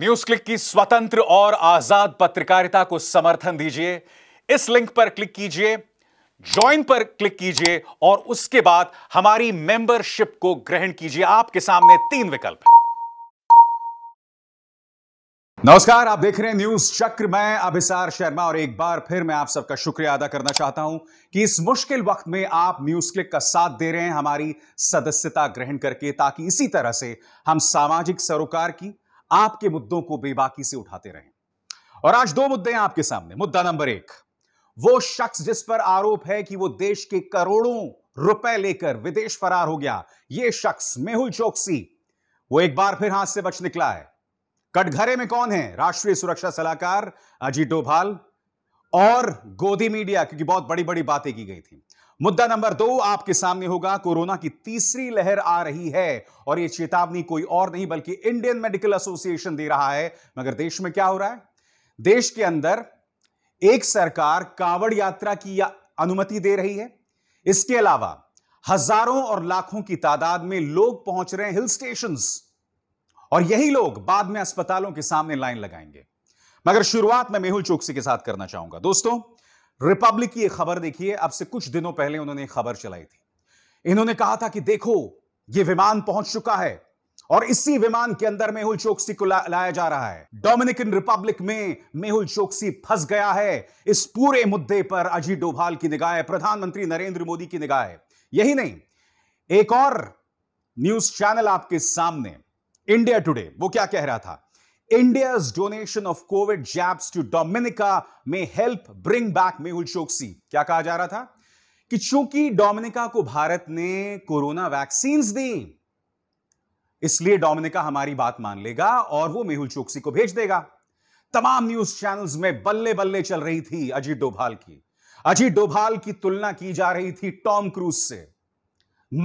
News click की स्वतंत्र और आजाद पत्रकारिता को समर्थन दीजिए इस लिंक पर क्लिक कीजिए ज्वाइन पर क्लिक कीजिए और उसके बाद हमारी मेंबरशिप को ग्रहण कीजिए आपके सामने तीन विकल्प हैं नमस्कार आप देख रहे हैं न्यूज चक्र मैं अभिसार शर्मा और एक बार फिर मैं आप सबका शुक्रिया अदा करना चाहता हूं कि इस मुश्किल वक्त में आप न्यूज क्लिक का साथ दे रहे हैं हमारी सदस्यता ग्रहण करके ताकि इसी तरह से हम सामाजिक सरोकार की आपके मुद्दों को बेबाकी से उठाते रहे और आज दो मुद्दे हैं आपके सामने मुद्दा नंबर एक वो शख्स जिस पर आरोप है कि वो देश के करोड़ों रुपए लेकर विदेश फरार हो गया ये शख्स मेहुल चौकसी वो एक बार फिर हाथ से बच निकला है कटघरे में कौन है राष्ट्रीय सुरक्षा सलाहकार अजीत डोभाल और गोदी मीडिया क्योंकि बहुत बड़ी बड़ी बातें की गई थी मुद्दा नंबर दो आपके सामने होगा कोरोना की तीसरी लहर आ रही है और यह चेतावनी कोई और नहीं बल्कि इंडियन मेडिकल एसोसिएशन दे रहा है मगर देश में क्या हो रहा है देश के अंदर एक सरकार कावड़ यात्रा की या अनुमति दे रही है इसके अलावा हजारों और लाखों की तादाद में लोग पहुंच रहे हैं हिल स्टेशन और यही लोग बाद में अस्पतालों के सामने लाइन लगाएंगे मगर शुरुआत में मेहुल चौकसी के साथ करना चाहूंगा दोस्तों रिपब्लिक की एक खबर देखिए अब से कुछ दिनों पहले उन्होंने खबर चलाई थी इन्होंने कहा था कि देखो ये विमान पहुंच चुका है और इसी विमान के अंदर मेहुल चोकसी को ला, लाया जा रहा है डोमिनिकन रिपब्लिक में मेहुल चोकसी फंस गया है इस पूरे मुद्दे पर अजीत डोभाल की निगाह है प्रधानमंत्री नरेंद्र मोदी की निगाह है यही नहीं एक और न्यूज चैनल आपके सामने इंडिया टुडे वो क्या कह रहा था India's donation of COVID jabs to Dominica may help bring back Mehul Choksi. क्या कहा जा रहा था कि चूंकि डोमिनिका को भारत ने कोरोना वैक्सीन दी इसलिए डोमिनिका हमारी बात मान लेगा और वो मेहुल चोकसी को भेज देगा तमाम न्यूज चैनल्स में बल्ले बल्ले चल रही थी अजीत डोभाल की अजीत डोभाल की तुलना की जा रही थी टॉम क्रूज से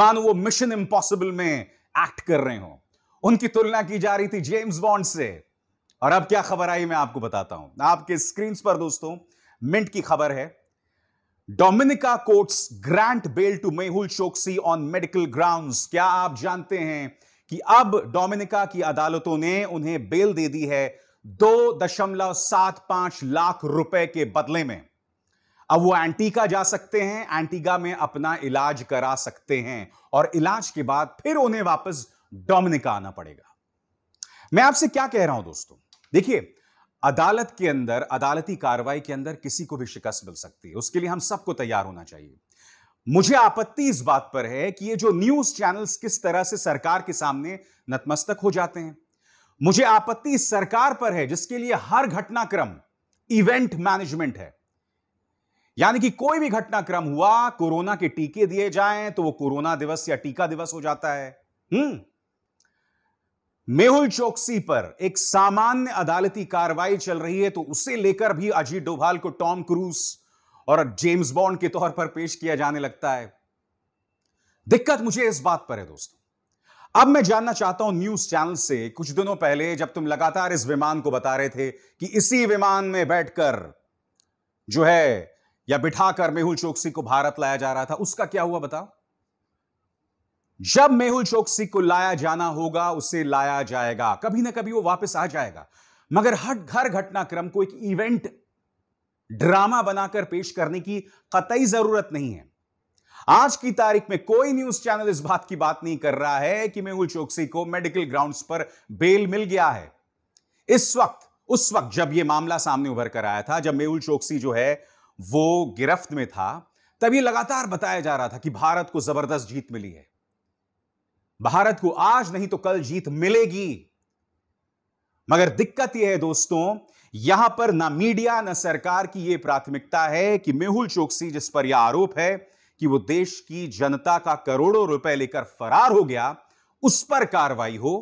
मानो वो मिशन इम्पॉसिबल में एक्ट कर रहे हो उनकी तुलना की जा रही थी जेम्स बॉन्ड से और अब क्या खबर आई मैं आपको बताता हूं आपके स्क्रीन पर दोस्तों मिंट की खबर है Dominica courts grant bail to Mehul Choksi on medical grounds क्या आप जानते हैं कि अब डोमिनिका की अदालतों ने उन्हें बेल दे दी है दो दशमलव सात पांच लाख रुपए के बदले में अब वो एंटीका जा सकते हैं एंटीगा में अपना इलाज करा सकते हैं और इलाज के बाद फिर उन्हें वापस डोमिनिका आना पड़ेगा मैं आपसे क्या कह रहा हूं दोस्तों देखिए अदालत के अंदर अदालती कार्रवाई के अंदर किसी को भी शिकस्त मिल सकती है उसके लिए हम सबको तैयार होना चाहिए मुझे आपत्ति इस बात पर है कि ये जो न्यूज चैनल्स किस तरह से सरकार के सामने नतमस्तक हो जाते हैं मुझे आपत्ति इस सरकार पर है जिसके लिए हर घटनाक्रम इवेंट मैनेजमेंट है यानी कि कोई भी घटनाक्रम हुआ कोरोना के टीके दिए जाएं तो वो कोरोना दिवस या टीका दिवस हो जाता है हम्म मेहुल चौकसी पर एक सामान्य अदालती कार्रवाई चल रही है तो उसे लेकर भी अजीत डोभाल को टॉम क्रूज और जेम्स बॉन्ड के तौर पर पेश किया जाने लगता है दिक्कत मुझे इस बात पर है दोस्तों अब मैं जानना चाहता हूं न्यूज चैनल से कुछ दिनों पहले जब तुम लगातार इस विमान को बता रहे थे कि इसी विमान में बैठकर जो है या बिठाकर मेहुल चौकसी को भारत लाया जा रहा था उसका क्या हुआ बताओ जब मेहुल चौकसी को लाया जाना होगा उसे लाया जाएगा कभी ना कभी वो वापस आ जाएगा मगर हर घर घटनाक्रम को एक इवेंट ड्रामा बनाकर पेश करने की कतई जरूरत नहीं है आज की तारीख में कोई न्यूज चैनल इस बात की बात नहीं कर रहा है कि मेहुल चौकसी को मेडिकल ग्राउंड्स पर बेल मिल गया है इस वक्त उस वक्त जब यह मामला सामने उभर कर आया था जब मेहुल चौकसी जो है वो गिरफ्त में था तब यह लगातार बताया जा रहा था कि भारत को जबरदस्त जीत मिली है भारत को आज नहीं तो कल जीत मिलेगी मगर दिक्कत यह है दोस्तों यहां पर ना मीडिया ना सरकार की यह प्राथमिकता है कि मेहुल चौकसी जिस पर यह आरोप है कि वो देश की जनता का करोड़ों रुपए लेकर फरार हो गया उस पर कार्रवाई हो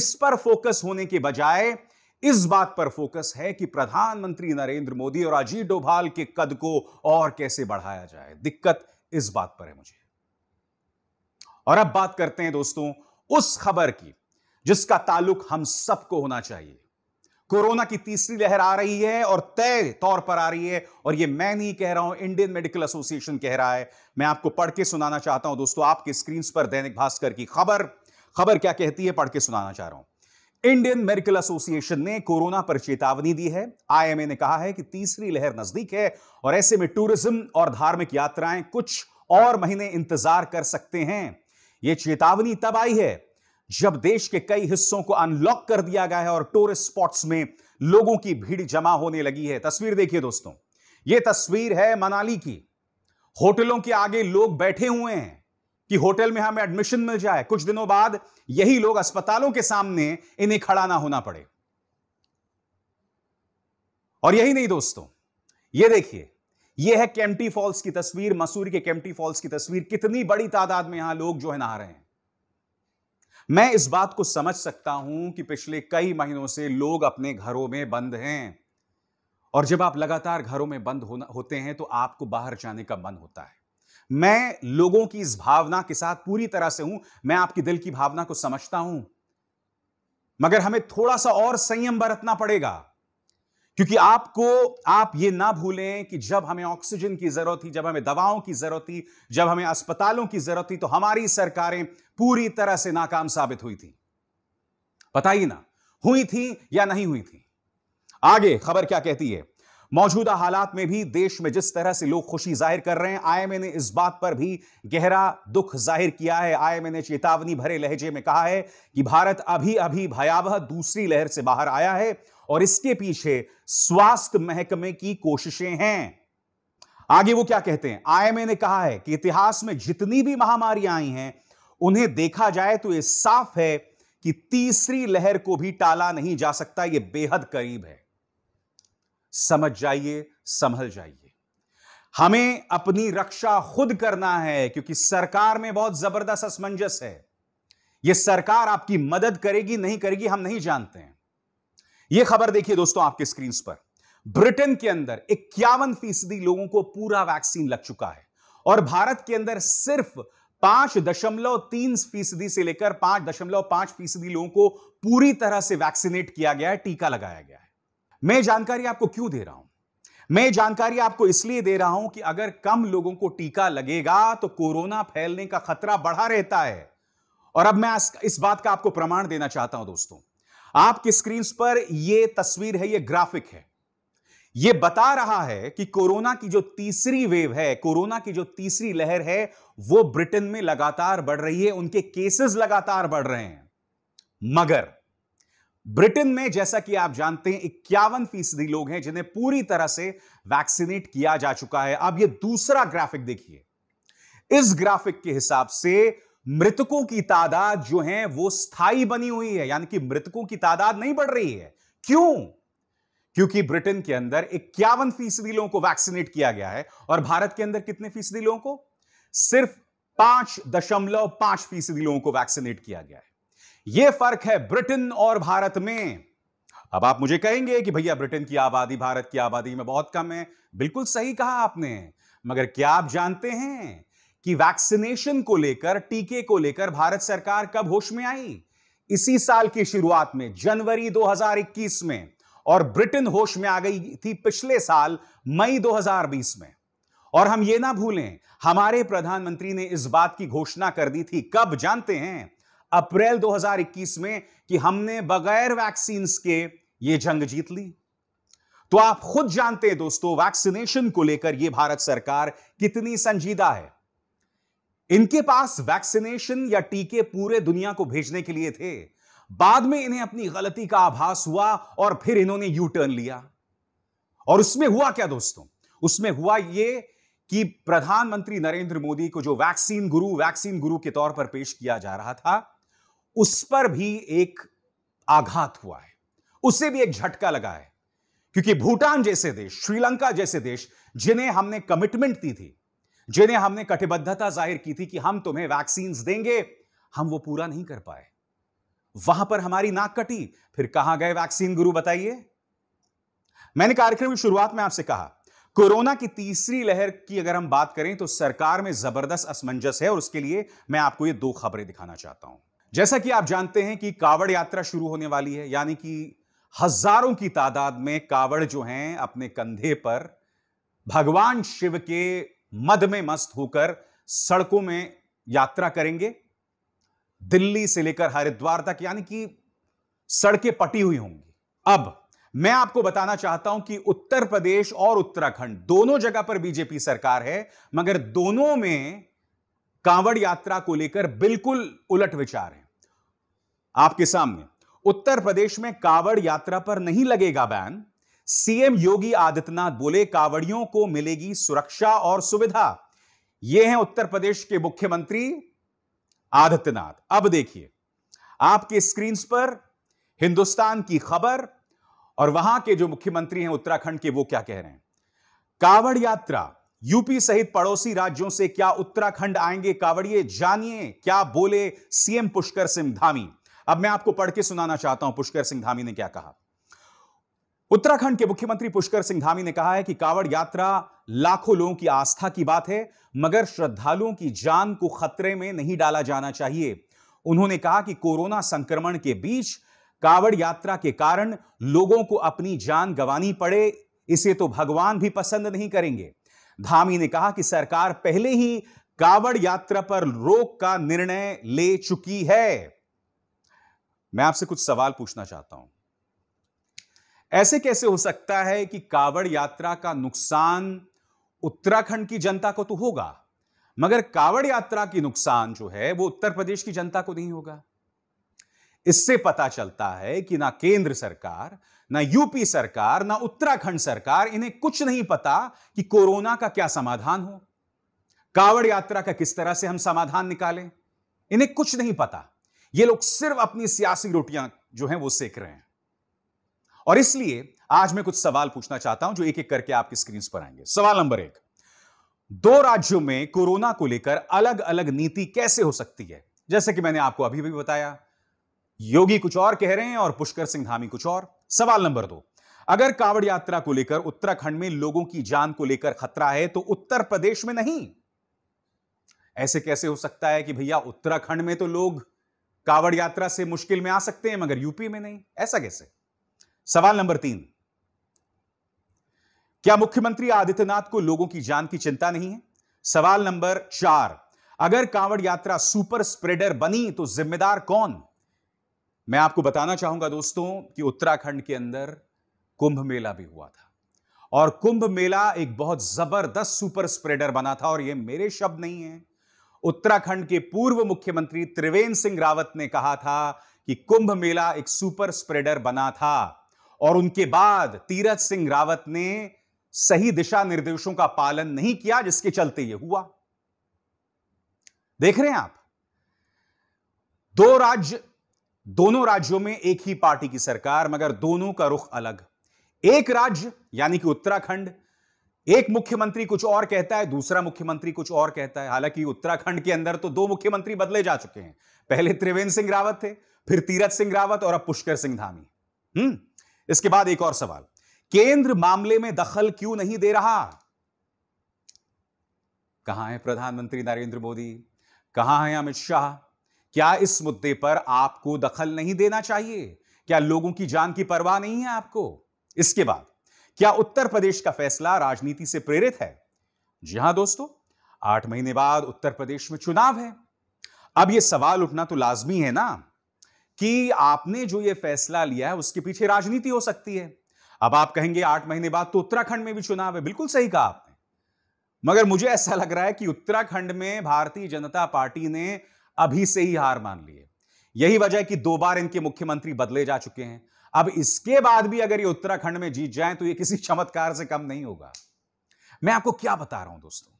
इस पर फोकस होने के बजाय इस बात पर फोकस है कि प्रधानमंत्री नरेंद्र मोदी और अजीत डोभाल के कद को और कैसे बढ़ाया जाए दिक्कत इस बात पर है मुझे और अब बात करते हैं दोस्तों उस खबर की जिसका ताल्लुक हम सबको होना चाहिए कोरोना की तीसरी लहर आ रही है और तय तौर पर आ रही है और यह मैं नहीं कह रहा हूं इंडियन मेडिकल एसोसिएशन कह रहा है मैं आपको पढ़ के सुनाना चाहता हूं दोस्तों आपके स्क्रीन पर दैनिक भास्कर की खबर खबर क्या कहती है पढ़ के सुनाना चाह रहा हूं इंडियन मेडिकल एसोसिएशन ने कोरोना पर चेतावनी दी है आईएमए ने कहा है कि तीसरी लहर नजदीक है और ऐसे में टूरिज्म और धार्मिक यात्राएं कुछ और महीने इंतजार कर सकते हैं यह चेतावनी तब आई है जब देश के कई हिस्सों को अनलॉक कर दिया गया है और टूरिस्ट स्पॉट्स में लोगों की भीड़ जमा होने लगी है तस्वीर देखिए दोस्तों यह तस्वीर है मनाली की होटलों के आगे लोग बैठे हुए हैं कि होटल में हमें एडमिशन मिल जाए कुछ दिनों बाद यही लोग अस्पतालों के सामने इन्हें खड़ा ना होना पड़े और यही नहीं दोस्तों ये देखिए यह है केम्प्टी फॉल्स की तस्वीर मसूरी के केम्प्टी फॉल्स की तस्वीर कितनी बड़ी तादाद में यहां लोग जो है नहा रहे हैं मैं इस बात को समझ सकता हूं कि पिछले कई महीनों से लोग अपने घरों में बंद हैं और जब आप लगातार घरों में बंद होना होते हैं तो आपको बाहर जाने का मन होता है मैं लोगों की इस भावना के साथ पूरी तरह से हूं मैं आपकी दिल की भावना को समझता हूं मगर हमें थोड़ा सा और संयम बरतना पड़ेगा क्योंकि आपको आप ये ना भूलें कि जब हमें ऑक्सीजन की जरूरत थी जब हमें दवाओं की जरूरत थी जब हमें अस्पतालों की जरूरत थी तो हमारी सरकारें पूरी तरह से नाकाम साबित हुई थी बताइए ना हुई थी या नहीं हुई थी आगे खबर क्या कहती है मौजूदा हालात में भी देश में जिस तरह से लोग खुशी जाहिर कर रहे हैं आईएमए ने इस बात पर भी गहरा दुख जाहिर किया है आईएमए ने चेतावनी भरे लहजे में कहा है कि भारत अभी अभी भयावह दूसरी लहर से बाहर आया है और इसके पीछे स्वास्थ्य महकमे की कोशिशें हैं आगे वो क्या कहते हैं आईएमए ने कहा है कि इतिहास में जितनी भी महामारियां आई हैं उन्हें देखा जाए तो यह साफ है कि तीसरी लहर को भी टाला नहीं जा सकता यह बेहद करीब है समझ जाइए संभल जाइए हमें अपनी रक्षा खुद करना है क्योंकि सरकार में बहुत जबरदस्त असमंजस है यह सरकार आपकी मदद करेगी नहीं करेगी हम नहीं जानते हैं यह खबर देखिए दोस्तों आपके स्क्रीन पर ब्रिटेन के अंदर इक्यावन फीसदी लोगों को पूरा वैक्सीन लग चुका है और भारत के अंदर सिर्फ पांच दशमलव तीन फीसदी से लेकर पांच दशमलव पांच फीसदी लोगों को पूरी तरह से वैक्सीनेट किया गया है टीका लगाया गया है मैं जानकारी आपको क्यों दे रहा हूं मैं जानकारी आपको इसलिए दे रहा हूं कि अगर कम लोगों को टीका लगेगा तो कोरोना फैलने का खतरा बढ़ा रहता है और अब मैं इस बात का आपको प्रमाण देना चाहता हूं दोस्तों आपकी स्क्रीन पर यह तस्वीर है यह ग्राफिक है यह बता रहा है कि कोरोना की जो तीसरी वेव है कोरोना की जो तीसरी लहर है वो ब्रिटेन में लगातार बढ़ रही है उनके केसेस लगातार बढ़ रहे हैं मगर ब्रिटेन में जैसा कि आप जानते हैं इक्यावन फीसदी लोग हैं जिन्हें पूरी तरह से वैक्सीनेट किया जा चुका है अब यह दूसरा ग्राफिक देखिए इस ग्राफिक के हिसाब से मृतकों की तादाद जो है वो स्थायी बनी हुई है यानी कि मृतकों की तादाद नहीं बढ़ रही है क्यों क्योंकि ब्रिटेन के अंदर इक्यावन फीसदी लोगों को वैक्सीनेट किया गया है और भारत के अंदर कितने फीसदी लोगों को सिर्फ पांच दशमलव पांच फीसदी लोगों को वैक्सीनेट किया गया है यह फर्क है ब्रिटेन और भारत में अब आप मुझे कहेंगे कि भैया ब्रिटेन की आबादी भारत की आबादी में बहुत कम है बिल्कुल सही कहा आपने मगर क्या आप जानते हैं कि वैक्सीनेशन को लेकर टीके को लेकर भारत सरकार कब होश में आई इसी साल की शुरुआत में जनवरी 2021 में और ब्रिटेन होश में आ गई थी पिछले साल मई 2020 में और हम ये ना भूलें हमारे प्रधानमंत्री ने इस बात की घोषणा कर दी थी कब जानते हैं अप्रैल 2021 में कि हमने बगैर वैक्सीन के ये जंग जीत ली तो आप खुद जानते हैं दोस्तों वैक्सीनेशन को लेकर यह भारत सरकार कितनी संजीदा है इनके पास वैक्सीनेशन या टीके पूरे दुनिया को भेजने के लिए थे बाद में इन्हें अपनी गलती का आभास हुआ और फिर इन्होंने यू टर्न लिया और उसमें हुआ क्या दोस्तों उसमें हुआ यह कि प्रधानमंत्री नरेंद्र मोदी को जो वैक्सीन गुरु वैक्सीन गुरु के तौर पर पेश किया जा रहा था उस पर भी एक आघात हुआ है उसे भी एक झटका लगा है क्योंकि भूटान जैसे देश श्रीलंका जैसे देश जिन्हें हमने कमिटमेंट दी थी जिन्हें हमने कटिबद्धता जाहिर की थी कि हम तुम्हें वैक्सीन देंगे हम वो पूरा नहीं कर पाए वहां पर हमारी नाक कटी फिर कहां गए वैक्सीन गुरु बताइए मैंने कार्यक्रम की शुरुआत में आपसे कहा कोरोना की तीसरी लहर की अगर हम बात करें तो सरकार में जबरदस्त असमंजस है और उसके लिए मैं आपको ये दो खबरें दिखाना चाहता हूं जैसा कि आप जानते हैं कि कावड़ यात्रा शुरू होने वाली है यानी कि हजारों की तादाद में कावड़ जो हैं अपने कंधे पर भगवान शिव के मद में मस्त होकर सड़कों में यात्रा करेंगे दिल्ली से लेकर हरिद्वार तक यानी कि सड़कें पटी हुई होंगी अब मैं आपको बताना चाहता हूं कि उत्तर प्रदेश और उत्तराखंड दोनों जगह पर बीजेपी सरकार है मगर दोनों में कांवड़ यात्रा को लेकर बिल्कुल उलट विचार है आपके सामने उत्तर प्रदेश में कांवड़ यात्रा पर नहीं लगेगा बैन सीएम योगी आदित्यनाथ बोले कावड़ियों को मिलेगी सुरक्षा और सुविधा ये हैं उत्तर प्रदेश के मुख्यमंत्री आदित्यनाथ अब देखिए आपके स्क्रीन पर हिंदुस्तान की खबर और वहां के जो मुख्यमंत्री हैं उत्तराखंड के वो क्या कह रहे हैं कावड़ यात्रा यूपी सहित पड़ोसी राज्यों से क्या उत्तराखंड आएंगे कावड़िए जानिए क्या बोले सीएम पुष्कर सिंह धामी अब मैं आपको पढ़ के सुनाना चाहता हूं पुष्कर सिंह धामी ने क्या कहा उत्तराखंड के मुख्यमंत्री पुष्कर सिंह धामी ने कहा है कि कावड़ यात्रा लाखों लोगों की आस्था की बात है मगर श्रद्धालुओं की जान को खतरे में नहीं डाला जाना चाहिए उन्होंने कहा कि कोरोना संक्रमण के बीच कावड़ यात्रा के कारण लोगों को अपनी जान गंवानी पड़े इसे तो भगवान भी पसंद नहीं करेंगे धामी ने कहा कि सरकार पहले ही कावड़ यात्रा पर रोक का निर्णय ले चुकी है मैं आपसे कुछ सवाल पूछना चाहता हूं ऐसे कैसे हो सकता है कि कावड़ यात्रा का नुकसान उत्तराखंड की जनता को तो होगा मगर कांवड़ यात्रा की नुकसान जो है वो उत्तर प्रदेश की जनता को नहीं होगा इससे पता चलता है कि ना केंद्र सरकार ना यूपी सरकार ना उत्तराखंड सरकार इन्हें कुछ नहीं पता कि कोरोना का क्या समाधान हो कावड़ यात्रा का किस तरह से हम समाधान निकालें इन्हें कुछ नहीं पता ये लोग सिर्फ अपनी सियासी रोटियां जो हैं वो सेक रहे हैं और इसलिए आज मैं कुछ सवाल पूछना चाहता हूं जो एक एक करके आपकी स्क्रीन पर आएंगे सवाल नंबर एक दो राज्यों में कोरोना को लेकर अलग अलग नीति कैसे हो सकती है जैसे कि मैंने आपको अभी भी बताया योगी कुछ और कह रहे हैं और पुष्कर सिंह धामी कुछ और सवाल नंबर दो अगर कावड़ यात्रा को लेकर उत्तराखंड में लोगों की जान को लेकर खतरा है तो उत्तर प्रदेश में नहीं ऐसे कैसे हो सकता है कि भैया उत्तराखंड में तो लोग कावड़ यात्रा से मुश्किल में आ सकते हैं मगर यूपी में नहीं ऐसा कैसे सवाल नंबर तीन क्या मुख्यमंत्री आदित्यनाथ को लोगों की जान की चिंता नहीं है सवाल नंबर चार अगर कांवड़ यात्रा सुपर स्प्रेडर बनी तो जिम्मेदार कौन मैं आपको बताना चाहूंगा दोस्तों कि उत्तराखंड के अंदर कुंभ मेला भी हुआ था और कुंभ मेला एक बहुत जबरदस्त सुपर स्प्रेडर बना था और यह मेरे शब्द नहीं है उत्तराखंड के पूर्व मुख्यमंत्री त्रिवेंद्र सिंह रावत ने कहा था कि कुंभ मेला एक सुपर स्प्रेडर बना था और उनके बाद तीरथ सिंह रावत ने सही दिशा निर्देशों का पालन नहीं किया जिसके चलते यह हुआ देख रहे हैं आप दो राज्य दोनों राज्यों में एक ही पार्टी की सरकार मगर दोनों का रुख अलग एक राज्य यानी कि उत्तराखंड एक मुख्यमंत्री कुछ और कहता है दूसरा मुख्यमंत्री कुछ और कहता है हालांकि उत्तराखंड के अंदर तो दो मुख्यमंत्री बदले जा चुके हैं पहले त्रिवेंद्र सिंह रावत थे फिर तीरथ सिंह रावत और अब पुष्कर सिंह धामी हम्म इसके बाद एक और सवाल केंद्र मामले में दखल क्यों नहीं दे रहा कहां है प्रधानमंत्री नरेंद्र मोदी कहां है अमित शाह क्या इस मुद्दे पर आपको दखल नहीं देना चाहिए क्या लोगों की जान की परवाह नहीं है आपको इसके बाद क्या उत्तर प्रदेश का फैसला राजनीति से प्रेरित है जी हां दोस्तों आठ महीने बाद उत्तर प्रदेश में चुनाव है अब यह सवाल उठना तो लाजमी है ना कि आपने जो ये फैसला लिया है उसके पीछे राजनीति हो सकती है अब आप कहेंगे आठ महीने बाद तो उत्तराखंड में भी चुनाव है बिल्कुल सही कहा आपने मगर मुझे ऐसा लग रहा है कि उत्तराखंड में भारतीय जनता पार्टी ने अभी से ही हार मान ली है यही वजह है कि दो बार इनके मुख्यमंत्री बदले जा चुके हैं अब इसके बाद भी अगर ये उत्तराखंड में जीत जाए तो ये किसी चमत्कार से कम नहीं होगा मैं आपको क्या बता रहा हूं दोस्तों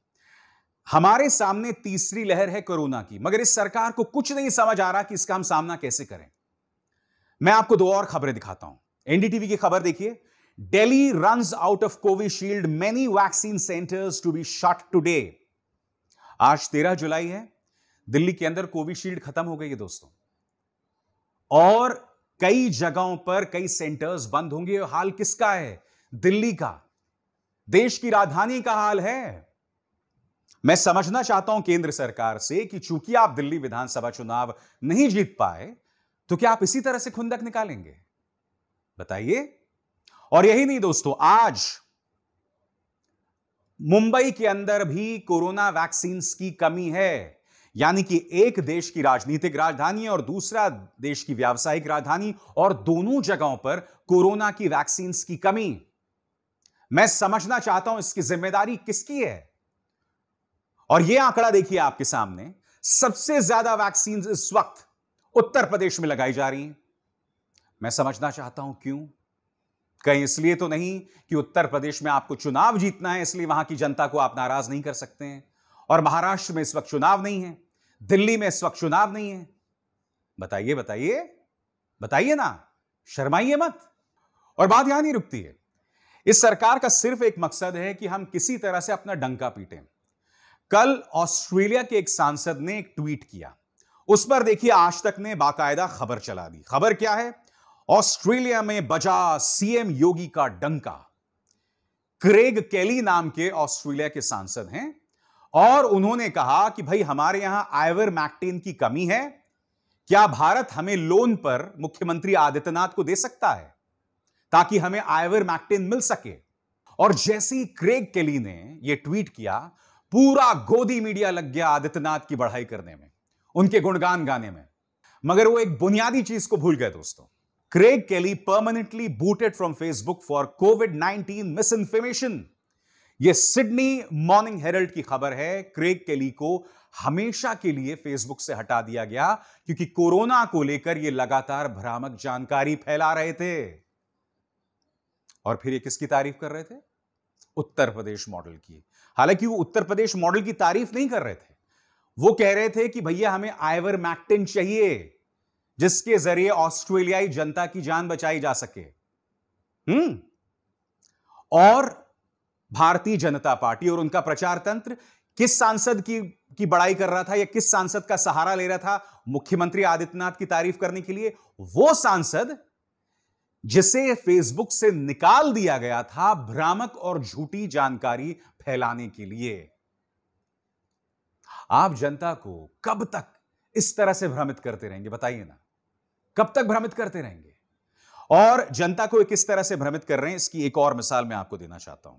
हमारे सामने तीसरी लहर है कोरोना की मगर इस सरकार को कुछ नहीं समझ आ रहा कि इसका हम सामना कैसे करें मैं आपको दो और खबरें दिखाता हूं एनडीटीवी की खबर देखिए Delhi run out of Covishield many vaccine centres to be shut today आज तेरह जुलाई है दिल्ली के अंदर कोविशील्ड खत्म हो गई है दोस्तों और कई जगहों पर कई सेंटर्स बंद होंगे हाल किसका है दिल्ली का देश की राजधानी का हाल है मैं समझना चाहता हूं केंद्र सरकार से कि चूंकि आप दिल्ली विधानसभा चुनाव नहीं जीत पाए तो क्या आप इसी तरह से खुंदक निकालेंगे बताइए और यही नहीं दोस्तों आज मुंबई के अंदर भी कोरोना वैक्सीन की कमी है यानी कि एक देश की राजनीतिक राजधानी और दूसरा देश की व्यावसायिक राजधानी और दोनों जगहों पर कोरोना की वैक्सीन की कमी मैं समझना चाहता हूं इसकी जिम्मेदारी किसकी है और यह आंकड़ा देखिए आपके सामने सबसे ज्यादा वैक्सीन इस वक्त उत्तर प्रदेश में लगाई जा रही हैं मैं समझना चाहता हूं क्यों कहीं इसलिए तो नहीं कि उत्तर प्रदेश में आपको चुनाव जीतना है इसलिए वहां की जनता को आप नाराज नहीं कर सकते हैं और महाराष्ट्र में इस वक्त चुनाव नहीं है दिल्ली में इस वक्त चुनाव नहीं है बताइए बताइए बताइए ना शर्माइए मत और बात यहां नहीं रुकती है इस सरकार का सिर्फ एक मकसद है कि हम किसी तरह से अपना डंका पीटें कल ऑस्ट्रेलिया के एक सांसद ने एक ट्वीट किया उस पर देखिए आज तक ने बाकायदा खबर चला दी खबर क्या है ऑस्ट्रेलिया में बजा सीएम योगी का डंका क्रेग केली नाम के ऑस्ट्रेलिया के सांसद हैं और उन्होंने कहा कि भाई हमारे यहां आइवर मैक्टेन की कमी है क्या भारत हमें लोन पर मुख्यमंत्री आदित्यनाथ को दे सकता है ताकि हमें आइवर मैक्टेन मिल सके और जैसे ही क्रेग केली ने यह ट्वीट किया पूरा गोदी मीडिया लग गया आदित्यनाथ की बढ़ाई करने में उनके गुणगान गाने में मगर वो एक बुनियादी चीज को भूल गए दोस्तों Craig Kelly permanently booted from Facebook for Covid nineteen misinformation यह सिडनी मॉर्निंग हेरल्ड की खबर है क्रेग केली को हमेशा के लिए फेसबुक से हटा दिया गया क्योंकि कोरोना को लेकर यह लगातार भ्रामक जानकारी फैला रहे थे और फिर ये किसकी तारीफ कर रहे थे उत्तर प्रदेश मॉडल की हालांकि वो उत्तर प्रदेश मॉडल की तारीफ नहीं कर रहे थे वो कह रहे थे कि भैया हमें आइवर मैक्टिन चाहिए जिसके जरिए ऑस्ट्रेलियाई जनता की जान बचाई जा सके हम्म और भारतीय जनता पार्टी और उनका प्रचार तंत्र किस सांसद की की बड़ाई कर रहा था या किस सांसद का सहारा ले रहा था मुख्यमंत्री आदित्यनाथ की तारीफ करने के लिए वो सांसद जिसे फेसबुक से निकाल दिया गया था भ्रामक और झूठी जानकारी फैलाने के लिए आप जनता को कब तक इस तरह से भ्रमित करते रहेंगे बताइए ना कब तक भ्रमित करते रहेंगे और जनता को किस तरह से भ्रमित कर रहे हैं इसकी एक और मिसाल मैं आपको देना चाहता हूं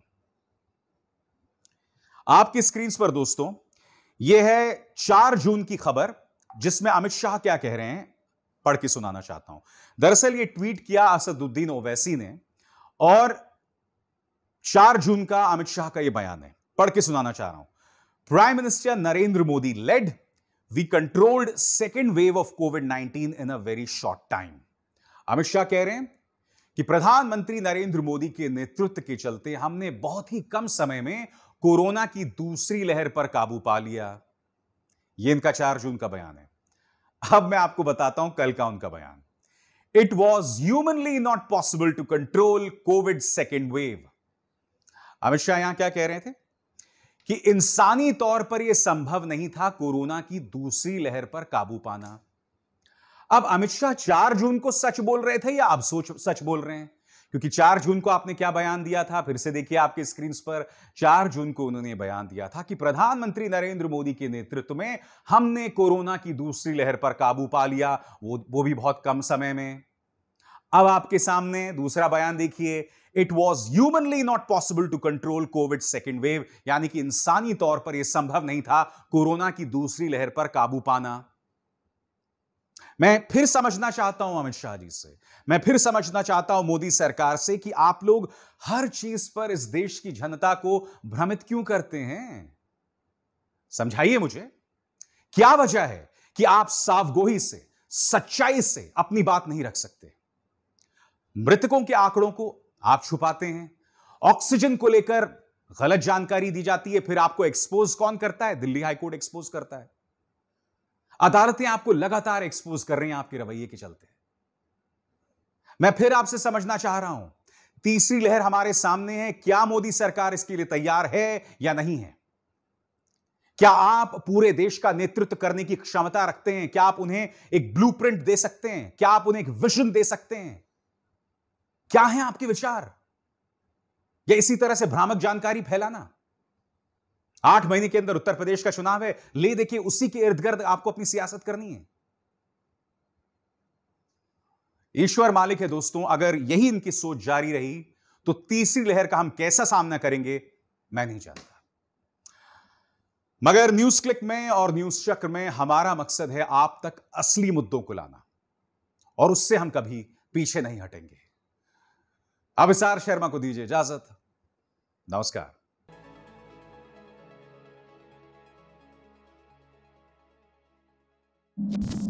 आपकी स्क्रीन पर दोस्तों यह है चार जून की खबर जिसमें अमित शाह क्या कह रहे हैं पढ़ के सुनाना चाहता हूं दरअसल ये ट्वीट किया असदुद्दीन ओवैसी ने और चार जून का अमित शाह का यह बयान है पढ़ के सुनाना चाह रहा हूं prime minister Narendra Modi led we controlled second wave of Covid 19 in a very short time Amit Shah कह रहे हैं कि प्रधानमंत्री नरेंद्र मोदी के नेतृत्व के चलते हमने बहुत ही कम समय में कोरोना की दूसरी लहर पर काबू पा लिया यह इनका चार जून का बयान है अब मैं आपको बताता हूं कल का उनका बयान it was humanly not possible to control Covid second wave Amit Shah यहां क्या कह रहे थे कि इंसानी तौर पर यह संभव नहीं था कोरोना की दूसरी लहर पर काबू पाना अब अमित शाह चार जून को सच बोल रहे थे या अब सोच सच बोल रहे हैं क्योंकि चार जून को आपने क्या बयान दिया था फिर से देखिए आपके स्क्रीन पर चार जून को उन्होंने बयान दिया था कि प्रधानमंत्री नरेंद्र मोदी के नेतृत्व में हमने कोरोना की दूसरी लहर पर काबू पा लिया वो वो भी बहुत कम समय में अब आपके सामने दूसरा बयान देखिए it was humanly not possible to control Covid second wave यानी कि इंसानी तौर पर यह संभव नहीं था कोरोना की दूसरी लहर पर काबू पाना मैं फिर समझना चाहता हूं अमित शाह जी से मैं फिर समझना चाहता हूं मोदी सरकार से कि आप लोग हर चीज पर इस देश की जनता को भ्रमित क्यों करते हैं समझाइए मुझे क्या वजह है कि आप सावगोही से सच्चाई से अपनी बात नहीं रख सकते मृतकों के आंकड़ों को आप छुपाते हैं ऑक्सीजन को लेकर गलत जानकारी दी जाती है फिर आपको एक्सपोज कौन करता है दिल्ली हाईकोर्ट एक्सपोज करता है अदालतें आपको लगातार एक्सपोज कर रही हैं आपके रवैये के चलते मैं फिर आपसे समझना चाह रहा हूं तीसरी लहर हमारे सामने है क्या मोदी सरकार इसके लिए तैयार है या नहीं है क्या आप पूरे देश का नेतृत्व करने की क्षमता रखते हैं क्या आप उन्हें एक ब्लूप्रिंट दे सकते हैं क्या आप उन्हें एक विजन दे सकते हैं क्या है आपके विचार या इसी तरह से भ्रामक जानकारी फैलाना आठ महीने के अंदर उत्तर प्रदेश का चुनाव है ले देखिए उसी के इर्द गिर्द आपको अपनी सियासत करनी है ईश्वर मालिक है दोस्तों अगर यही इनकी सोच जारी रही तो तीसरी लहर का हम कैसा सामना करेंगे मैं नहीं जानता मगर न्यूज क्लिक में और न्यूज चक्र में हमारा मकसद है आप तक असली मुद्दों को लाना और उससे हम कभी पीछे नहीं हटेंगे अभिसार शर्मा को दीजिए इजाजत नमस्कार you